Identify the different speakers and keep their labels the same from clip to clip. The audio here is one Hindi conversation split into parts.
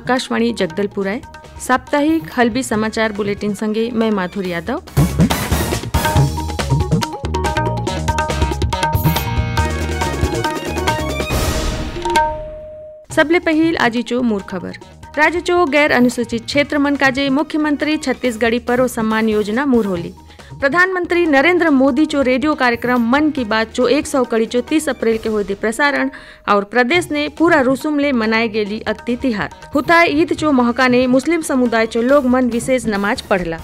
Speaker 1: जगदलपुर आए साप्ताहिक हल्बी समाचार बुलेटिन संगे मैं माधुर यादव सबले आज चो मूर खबर राज्य चो गैर अनुसूचित क्षेत्र मन काजे मुख्यमंत्री छत्तीसगढ़ी पर्व सम्मान योजना मूर होली प्रधानमंत्री नरेंद्र मोदी जो रेडियो कार्यक्रम मन की बात जो एक सौ कड़ी जो तीस अप्रैल के हुई थी प्रसारण और प्रदेश ने पूरा रुसुम ले मनाए गेली अति तिहार हुता ईद जो महका ने मुस्लिम समुदाय जो लोग मन विशेष नमाज पढ़ला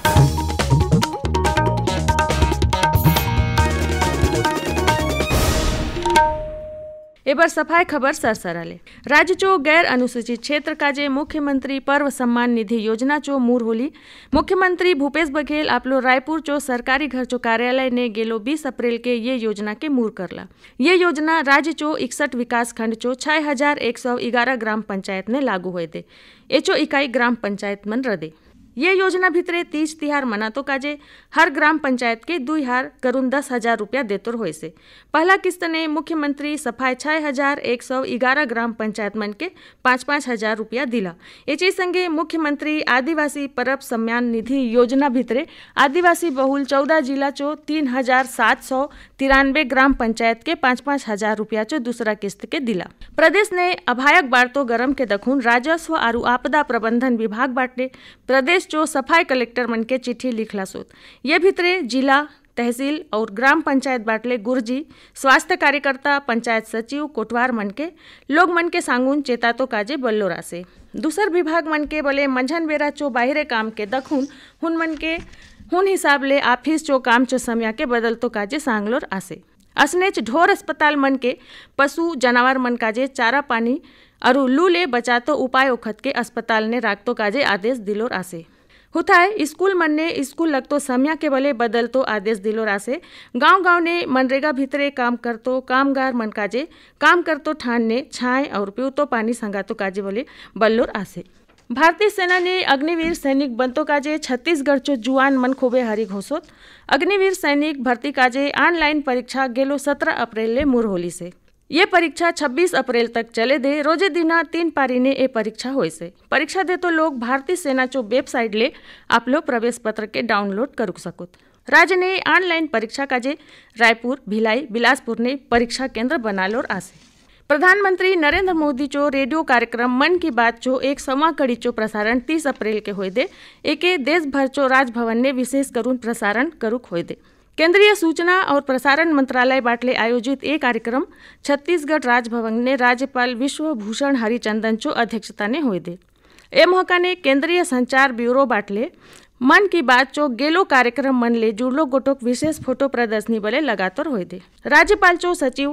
Speaker 1: એબર સફાઈ ખબર સરસરાલે રાજ્ય ચો ગેર અનુસૂચિત ક્ષેત્ર કાજે મુખ્યમંત્રી પર્વ સન્માન નિધિ યોजना चो मूर होली मुख्यमंत्री भूपेश बघेल आपलो रायपुर चो सरकारी घर चो कार्यालय ने गेलो 20 अप्रैल के ये योजना के मूर करला ये योजना राज्य चो इकसठ विकास खंड चो छः हजार एक सौ ग्यारह ग्राम पंचायत ने लागू हुए थे एचो इकाई ग्राम पंचायत मन रदे ये योजना भितरे तीज तिहार मनातो काजे हर ग्राम पंचायत के दुई हार करून दस हज़ार रुपया देतोर होय से पहला किस्त ने मुख्यमंत्री सफाई छह हज़ार एक सौ ग्यारह ग्राम पंचायत मन के पाँच पाँच हज़ार रुपया दिला एचे संगे मुख्यमंत्री आदिवासी परब सम्मान निधि योजना भितरे आदिवासी बहुल चौदह जिला चो तीन हज़ार सात सौ तिरानवे ग्राम पंचायत के पाँच पाँच हजार रुपया चो दूसरा किस्त के दिला प्रदेश ने अभायक बार तो गरम के दखुन राजस्व आरु आपदा प्रबंधन विभाग बाटे प्रदेश चो सफाई कलेक्टर मन के चिट्ठी लिखला सोत ये भीतरे जिला तहसील और ग्राम पंचायत बाटले गुरजी स्वास्थ्य कार्यकर्ता पंचायत सचिव कोटवार मन के लोग मन के सांगुन तो काजे बल्लोरा से दूसर विभाग मन के बोले मंझन बेरा चो बाहरे काम के दखुन हुन मन के हुन चो आफिसचो के बदल तो काजे सांगलोर आसे असनेच ढोर अस्पताल मन के पशु जानवर मन काजे चारा पानी अरु लू ले बचा तो उपाय उखत के अस्पताल ने राखतो काजे आदेश दिलोर आसे हुथाय स्कूल मन ने स्कूल लगतो समया के बले बदल तो आदेश दिलो रासे गांव गांव ने मनरेगा भीतरे काम करतो कामगार मन काजे काम करतो ठान ने छाए और पीवतो पानी संगातो काजे बले बल्लोर आसे सेना ने अग्निवीर सैनिक બનતો काजे छत्तीसगढ़ चो जुआन मन खोबे हरी घोषोत अग्निवीर सैनिक भर्ती काजे ऑनलाइन परीक्षा गेलो 17 अप्रैल ले मुरहोली से ये परीक्षा 26 अप्रैल तक चले दे रोजे दिना तीन पारी ने ये परीक्षा हो से परीक्षा दे तो लोग भारतीय सेना चो वेबसाइट ले आप लोग प्रवेश पत्र के डाउनलोड कर सको राज्य ने ऑनलाइन परीक्षा काजे रायपुर भिलाई बिलासपुर ने परीक्षा केंद्र बना लो आसे प्रधानमंत्री नरेंद्र मोदी चो रेडियो कार्यक्रम मन की बात चो एक कड़ी चो प्रसारण तीस अप्रैल के होयदे एके देशभरचो राजभवनने विशेष करून प्रसारण करूक होयदे केंद्रीय सूचना और प्रसारण मंत्रालय बाटले आयोजित ये कार्यक्रम छत्तीसगढ़ राजभवन ने राज्यपाल विश्वभूषण हरिचंदन चो अध्यक्षता ने दे ए मौका ने केंद्रीय संचार ब्यूरो बाटले મન કી બાત ચો ગેલો કાર્યક્રમ મનલે જુડલો ગોટોક વિશેષ ફોટો પ્રદર્શની બલે લગાતર હોય દે राज्यपाल चो सचिव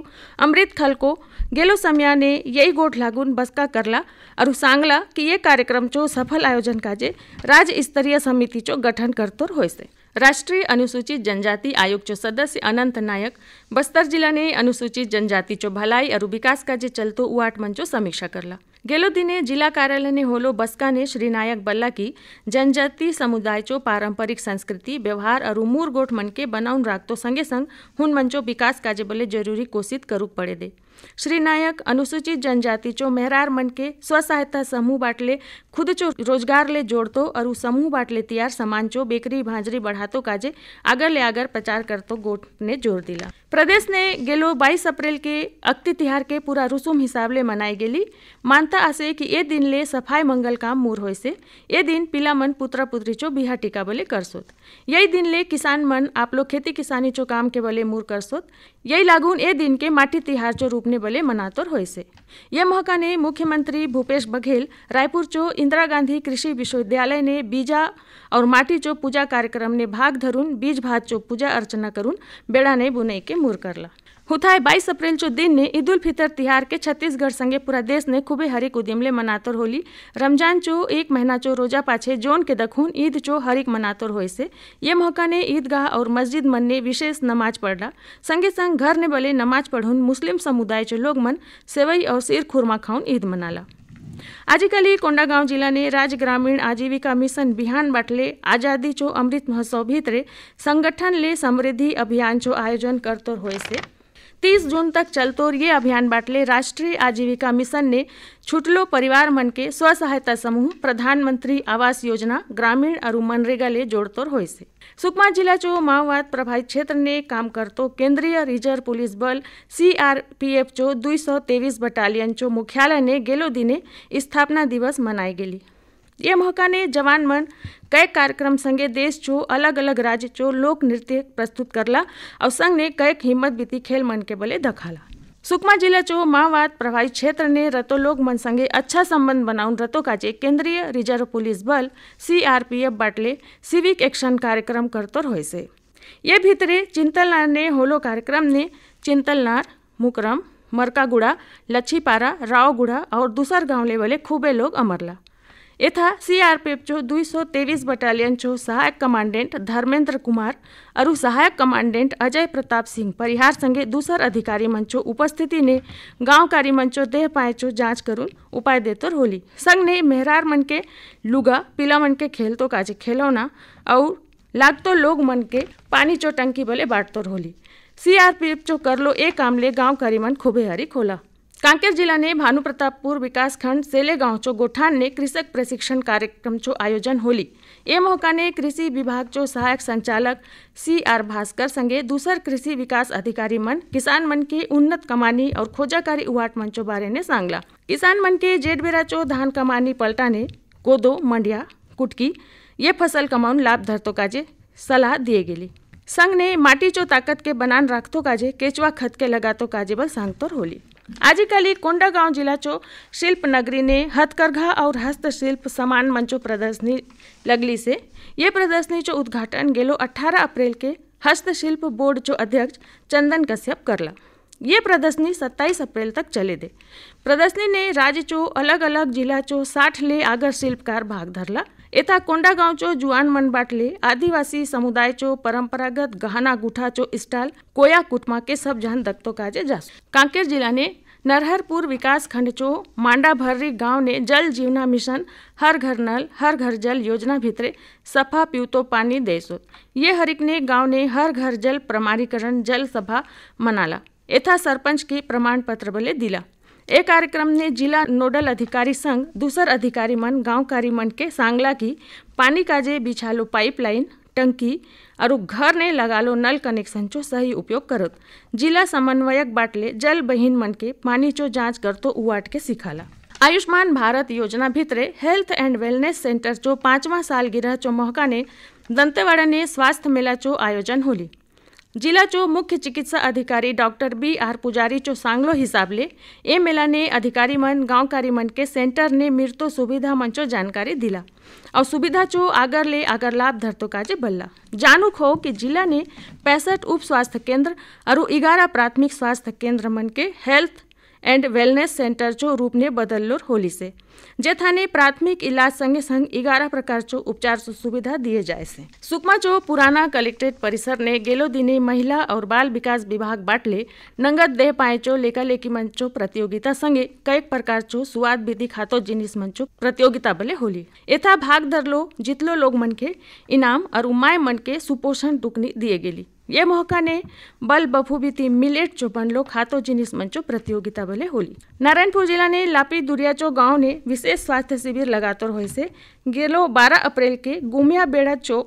Speaker 1: अमृत खलको गेलो समिया ने यही गोट लागून बसका करला और सांगला कि ये कार्यक्रम चो सफल आयोजन काजे राज्य स्तरीय समिति चो गठन करतोर होय से राष्ट्रीय अनुसूचित जनजाति आयोग चो सदस्य अनंत नायक बस्तर जिला ने अनुसूचित जनजाति चो भलाई और विकास काजे चलतो उआट मंचो समीक्षा करला गेलो दिने जिल्हा कार्यालयने होलो बसकाने श्री नायक बल्ला की जनजाती समुदायचो पारंपरिक संस्कृति व्यवहार और मूर गोठ के बनावून राखतो संगे संग हुन मंचो विकास काजे बले जरूरी कोशित करूक पडे दे श्री नायक अनुसूचित जनजाति चो मेहरार मन के स्व सहायता समूह बाटले खुद चो रोजगार ले जोड़तो और समूह बाटले तैयार सामान चो बेकरी भाजरी बढ़ातो काजे आगर ले आगर प्रचार करतो गोट ने जोर दिला प्रदेश ने गेलो 22 अप्रैल के अक्ति तिहार के पूरा रुसुम हिसाब ले मनाई गेली मानता आसे की ए दिन ले सफाई मंगल काम मूर हो से ए दिन पिला मन पुत्र पुत्री चो बिहा टीका बोले करसोत यही दिन ले किसान मन आप लोग खेती किसानी चो काम के बोले मूर करसोत यही लागून ए दिन के माटी तिहार चो रूप वाले मनातोर हो से यह मौका ने मुख्यमंत्री भूपेश बघेल रायपुर चो इंदिरा गांधी कृषि विश्वविद्यालय ने बीजा और माटी चो पूजा कार्यक्रम ने भाग धरून बीज भात चो पूजा अर्चना करून बेड़ा ने बुनई के मूर करला होता 22 अप्रैल जो दिन ने ईद उल फितर तिहार के छत्तीसगढ़ संगे पूरा देश ने खूबे हरिक उद्यमले मनातोर होली रमजान चो एक महीना चो रोजा पाछे जोन के दखून ईद चो हरिक मनातोर हो से ये मौका ने ईदगाह और मस्जिद मन ने विशेष नमाज पढ़ला संगे संग घर ने बले नमाज पढ़ून मुस्लिम समुदाय चो लोग मन सेवई और सिर खुरमा खाउन ईद मनाला आजकल ही कोंडागांव जिला ने राज्य ग्रामीण आजीविका मिशन बिहान बाटले आजादी चो अमृत महोत्सव भीतरे संगठन ले समृद्धि अभियान चो आयोजन करतोर होए से तीस जून तक चलतोर ये अभियान बाटले राष्ट्रीय आजीविका मिशन ने छुटलो परिवार मन के स्व सहायता समूह प्रधानमंत्री आवास योजना ग्रामीण और मनरेगा ले जोड़तोर हो सुकमा जिला चो माओवाद प्रभावित क्षेत्र ने काम करतो केंद्रीय रिजर्व पुलिस बल सी आर पी एफ चो दुई सौ तेवीस बटालियन चो मुख्यालय ने गेलो दिने स्थापना दिवस मनाई गेली मौका ने जवान मन कई कार्यक्रम संगे देश चो अलग अलग राज्य जो लोक नृत्य प्रस्तुत करला और संघ ने कैक हिम्मत बीती खेल मन के बले दखाला सुकमा जिला चो माओवाद प्रभावित क्षेत्र ने रतो लोक मन संगे अच्छा संबंध बनाउन रतो काजे केंद्रीय रिजर्व पुलिस बल सीआरपीएफ बाटले सिविक एक्शन कार्यक्रम करते रहे से ये भीतरे चिंतलनार ने होलो कार्यक्रम ने चिंतलनार मुकरम मरकागुड़ा लच्छीपारा रावगुड़ा और दूसर गाँव ले वाले खूबे लोग अमरला यथा सीआरपीएफ जो दुई सौ तेवीस बटालियन जो सहायक कमांडेंट धर्मेन्द्र कुमार अरु सहायक कमांडेंट अजय प्रताप सिंह परिहार संगे दूसर अधिकारी मंचो उपस्थिति ने गाँव कार्य मंचो देह पाएचो जांच करून उपाय देतोर होली संग ने मेहरार मन के लुगा पिला मन के खेल तो काजे खेलौना और लागतो लोग मन के पानी चो टंकी भले बांटतोर होली सीआरपीएफ जो लो ए काम ले गाँव कारीमन खूबे हरी खोला कांकेर जिला ने भानु प्रतापपुर જિલ્લાને सेले गांव चो गोठान ने कृषक प्रशिक्षण कार्यक्रम चो आयोजन होली मौका ने कृषि विभाग चो सहायक संचालक सी आर भास्कर संगे दूसर कृषि विकास अधिकारी मन किसान मन के उन्नत कमानी और खोजाकारी उवाट मन चो बारे ने सांगला किसान मन के जेठ बेरा चो धान कमानी पलटाने कोदो मंडिया कुटकी ये फसल कमाउन लाभ धरतो काजे सलाह दिए गेली संग ने माटी चो ताकत के बनान राखतो काजे केचवा खत के लगातो काजे बल सांगतोर होली आजिकल कोंडागांव जिला चो शिल्प नगरी ने हथकरघा और हस्तशिल्प समान मंचो प्रदर्शनी लगली से ये प्रदर्शनी चो उद्घाटन गेलो 18 अप्रैल के हस्तशिल्प बोर्ड चो अध्यक्ष चंदन कश्यप करला ये प्रदर्शनी 27 अप्रैल तक चले दे प्रदर्शनी ने राज्य चो अलग अलग जिला चो साठ ले आगर शिल्पकार भाग धरला येता चो जुआन मन बाटले आदिवासी समुदाय चो परंपरागत गहना गुठा चो स्टाल कोया कुटमा के सब जहन दक्तो काजे जास कांकेर जिला ने नरहरपुर विकास खंड चो मांडा भर्री गांव ने जल जीवना मिशन हर घर नल हर घर जल योजना भीतरे सफा पीतो पानी देसो ये हरिक ने गांव ने हर घर जल प्रमाणीकरण जल सभा मनाला एथा सरपंच के प्रमाण पत्र बले दिला ये कार्यक्रम ने जिला नोडल अधिकारी संघ दूसर अधिकारी मन गांव कारी मन के सांगला की पानी काजे बिछालो पाइपलाइन टंकी और घर ने लगालो नल कनेक्शन चो सही उपयोग करत जिला समन्वयक बाटले जल बहिन मन के पानी चो जांच करतो उवाट के सिखाला आयुष्मान भारत योजना भीतरे हेल्थ एंड वेलनेस सेंटर जो पांचवा साल गिरह चो महका ने दंतेवाड़ा ने स्वास्थ्य मेला चो आयोजन होली जिला चो मुख्य चिकित्सा अधिकारी डॉक्टर बी आर पुजारी चो सांगलो हिसाब ले ए मेला ने अधिकारी मन गाँवकारी मन के सेंटर ने मृतो सुविधा मन चो जानकारी दिला और सुविधा चो आगर ले आगर लाभ धरतो काजे बल्ला जानुक हो कि जिला ने पैंसठ उप स्वास्थ्य केंद्र और ग्यारह प्राथमिक स्वास्थ्य केंद्र मन के health and wellness and wellness સેન્ટरचो रूपने बदललोर होलीसे જેથાને પ્રાથમિક ઇલાજ સંગે સંગ અગિયાર પ્રકારચો ઉપચાર सुविधा दिए जाए से सुकमा चो पुराना कलेक्ट्रेट परिसर ने गेलो दिने महिला और बाल विकास विभाग बाटले नंगद देह पाएचो लेका लेकी मंचो प्रतियोगिता संगे कई प्रकार चो स्वाद विधि खातो जिनिस मंचो प्रतियोगिता बले होली यथा भाग धरलो जितलो लोग मन के इनाम और उमाय मन के सुपोषण टुकनी दिए गेली मौका ने बल એ મોહકાને બલ બફુબીથી મિલેટ ચોપનલો ખાતો प्रतियोगिता મંચો होली नारायणपुर जिला ने लापी લાપી દુરિયાચો ने विशेष स्वास्थ्य शिविर लगातार हो છે गेलो बारह अप्रैल के गुमिया बेड़ा चो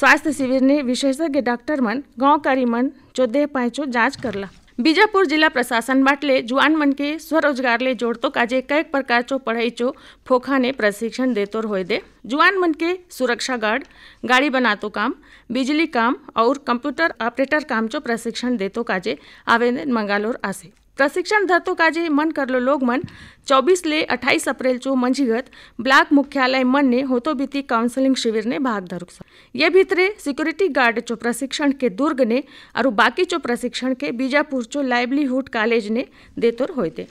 Speaker 1: स्वास्थ्य शिविर ने विशेषज्ञ डॉक्टर मन गांवकारी मन चौदह पाँचों जांच करला બીજાપુર જિલ્લા પ્રશાસન બાટલે જુવાન મનકે સ્વરોજગારલે જોડતો કાજે કઈક પ્રકારચો પઢાઈચો ફોખાને પ્રશિક્ષણ દેતો હોય દે જુવાન મનકે સુરक्षा गार्ड गाड़ी बनातो काम बिजली काम और कंप्यूटर ऑपरेटर काम चो प्रशिक्षण देतो काजे आवेदन मंगालोर आसे प्रशिक्षण धरतो પ્રશિક્ષણ ધરતો કાજે મન કરલો લોગમન ચોવીસ ले અઠાईस अप्रैल चो मंझीगत ब्लॉक मुख्यालय मन ने होतोबीती काउंसलिंग शिविर ने भाग धरुक ये भीतरे सिक्योरिटी गार्ड चो प्रशिक्षण के दुर्ग ने और बाकी चो प्रशिक्षण के बीजापुर चो लाइवलीहुड कॉलेज ने देतोर होते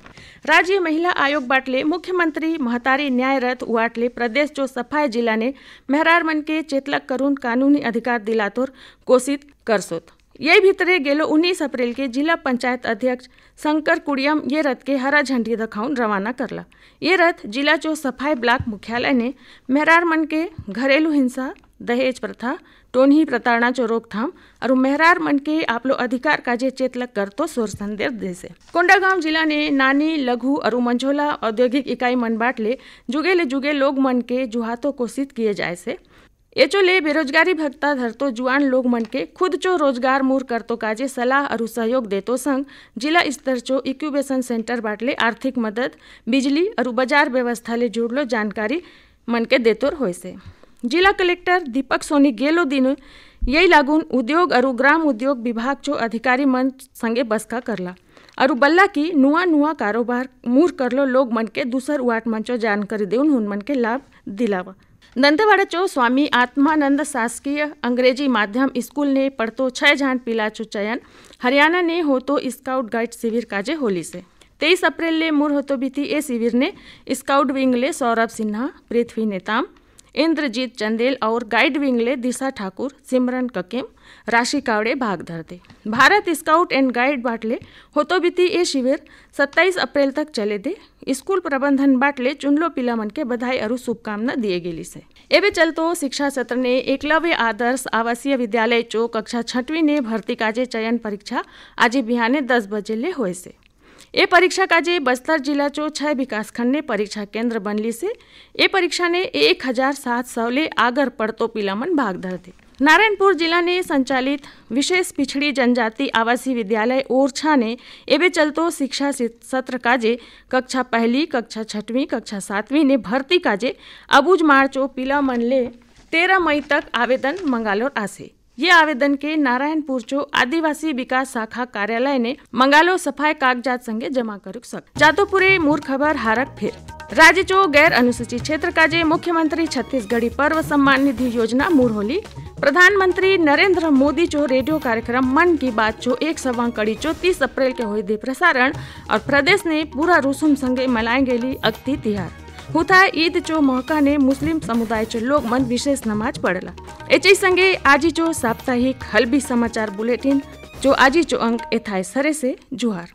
Speaker 1: राज्य महिला आयोग बाटले मुख्यमंत्री महतारी न्यायरत उटले प्रदेश चो सफाई जिला ने मेहरार मन के चेतलक करून कानूनी अधिकार दिलातोर घोषित कर करसोत यही भितरे गेलो उन्नीस अप्रैल के जिला पंचायत अध्यक्ष शंकर कुड़ियम ये रथ के हरा झंडी दखाउन रवाना करला ये रथ जिला चो सफाई ब्लॉक मुख्यालय ने मेहरार मन के घरेलू हिंसा दहेज प्रथा टोनही प्रताड़ना चो रोकथाम और मेहरार मन के आप लोग अधिकार चेत चेतलक कर तो सोर संदेश से कोंडागांव जिला ने नानी लघु और मंझोला औद्योगिक इकाई मन बाटले जुगे ले जुगे लोग मन के जुहातों कोशित किए जाए से ले बेरोजगारी भत्ता धरतो जुआन लोग मन के खुद चो रोजगार મૂર करतो काजे सलाह और सहयोग देतो संग जिला स्तर चो इक्यूबेशन सेंटर बाटले आर्थिक मदद बिजली और बाजार व्यवस्था ले जुड़लो जानकारी मन के देतोर हो से जिला कलेक्टर दीपक सोनी गेलो दिन यही लागून उद्योग और ग्राम उद्योग विभाग चो अधिकारी मन संगे बसका करला और बल्ला की नुआ नुआ कारोबार मूर करलो लोग मन के दूसर उआट मन चो जानकारी देन हुन मन के लाभ दिलावा નંદવાડા स्वामी आत्मानंद शासकीय अंग्रेजी माध्यम स्कूल ने पढ़तो छह जान चु चयन हरियाणा ने हो तो स्काउट गाइड शिविर काजे होली से तेईस अप्रैल ले मुर होतो बीती ए शिविर ने स्काउट विंग ले सौरभ सिन्हा पृथ्वी नेताम इंद्रजीत चंदेल और गाइड विंगले दिशा ठाकुर सिमरन ककेम राशि कावड़े भाग धरते भारत स्काउट एंड गाइड बाटले बीती ये शिविर 27 अप्रैल तक चले थे स्कूल प्रबंधन बाटले चुनलो मन के बधाई और शुभकामना दिए गेली से एवे चलतो शिक्षा सत्र ने एकलव्य आदर्श आवासीय विद्यालय चो कक्षा छठवी ने भर्ती काजे चयन परीक्षा आज बिहाने दस बजे ले हुए से એ પરીક્ષા કાજે બસ્તર જિલ્લા ચો છ વિકાસખંડને પરીક્ષા કેન્દ્ર परीक्षा ने एक हजार सात सौ ले आगर આગળ પડતો પિલામન ભાગધર હતી नारायणपुर जिला ने संचालित विशेष पिछड़ी जनजाति आवासीय विद्यालय ओरछा ने एवे चलतो शिक्षा सत्र काजे कक्षा पहली कक्षा छठवीं कक्षा सातवीं ने भर्ती काजे अबूज मार्चो पीला ले तेरह मई तक आवेदन मंगालोर आसे ये आवेदन के नारायणपुर चो आदिवासी विकास शाखा कार्यालय ने मंगालो सफाई कागजात संगे जमा कर सक जातो मूर खबर हारक फिर राज्य चो गैर अनुसूचित क्षेत्र का जे मुख्यमंत्री छत्तीसगढ़ी पर्व सम्मान निधि योजना मूर होली प्रधानमंत्री नरेंद्र मोदी चो रेडियो कार्यक्रम मन की बात चो एक सवा कड़ी चो तीस अप्रैल के हुई प्रसारण और प्रदेश ने पूरा रुसुम संगे मनाएंगे अगती तिहार હુથા ઈદ ચો મહકાને મુસ્લિમ સમુદાય ચો લોકમન વિશેષ નમાજ પડેલા એચે સંગે આજી ચો સાપ્તાહિક હલબી સમાચાર બુલેટિન જો આજી ચો અંક એ થાય સરેસે જુહાર